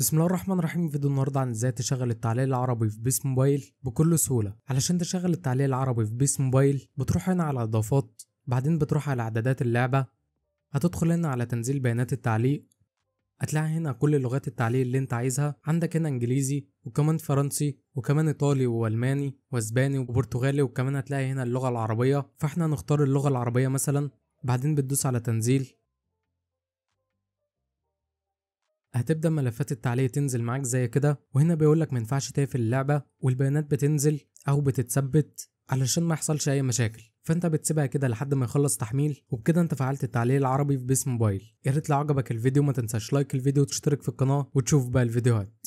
بسم الله الرحمن الرحيم فيديو النهارده عن ازاي تشغل التعليق العربي في بيس موبايل بكل سهوله علشان تشغل التعليق العربي في بيس موبايل بتروح هنا على اضافات بعدين بتروح على اعدادات اللعبه هتدخل هنا على تنزيل بيانات التعليق هتلاقي هنا كل لغات التعليق اللي انت عايزها عندك هنا انجليزي وكمان فرنسي وكمان ايطالي والماني واسباني وبرتغالي وكمان هتلاقي هنا اللغه العربيه فاحنا هنختار اللغه العربيه مثلا بعدين بتدوس على تنزيل هتبدا ملفات التعليق تنزل معاك زي كده وهنا بيقول لك ما ينفعش تقفل اللعبه والبيانات بتنزل او بتتثبت علشان ما يحصلش اي مشاكل فانت بتسيبها كده لحد ما يخلص تحميل وبكده انت فعلت التعليق العربي في بيس موبايل يا ريت لو عجبك الفيديو ما تنساش لايك الفيديو وتشترك في القناه وتشوف بقى الفيديوهات